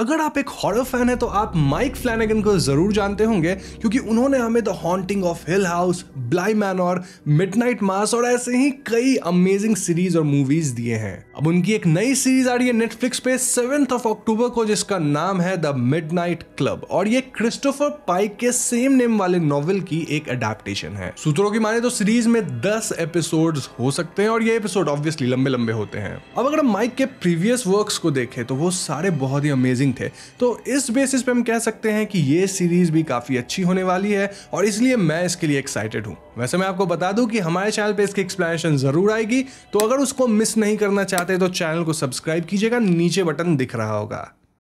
अगर आप एक हॉरर फैन है तो आप माइक फ्लैनेगन को जरूर जानते होंगे क्योंकि उन्होंने हमें the haunting of hill house Bly manor और नाइट मास और ऐसे ही कई अमेजिंग सीरीज और मूवीज दिए हैं अब उनकी एक नई सीरीज आ रही है नेटफ्लिक्स पे सेवेंथ ऑफ अक्टूबर को जिसका नाम है द मिड क्लब और ये क्रिस्टोफर पाइक के सेम नेम वाले नॉवल की एक अडेप्टेशन है सूत्रों की माने तो सीरीज में दस एपिसोड हो सकते हैं और ये एपिसोड ऑब्वियसली लंबे लंबे होते हैं अब अगर माइक के प्रीवियस वर्क को देखें तो वो सारे बहुत ही अमेजिंग तीन थे तो इस बेसिस पे हम कह सकते हैं कि ये सीरीज भी काफ़ी अच्छी होने वाली है और इसलिए मैं इसके लिए एक्साइटेड हूँ वैसे मैं आपको बता दूं कि हमारे चैनल पे इसकी एक्सप्लेनेशन जरूर आएगी तो अगर उसको मिस नहीं करना चाहते तो चैनल को सब्सक्राइब कीजिएगा नीचे बटन दिख रहा होगा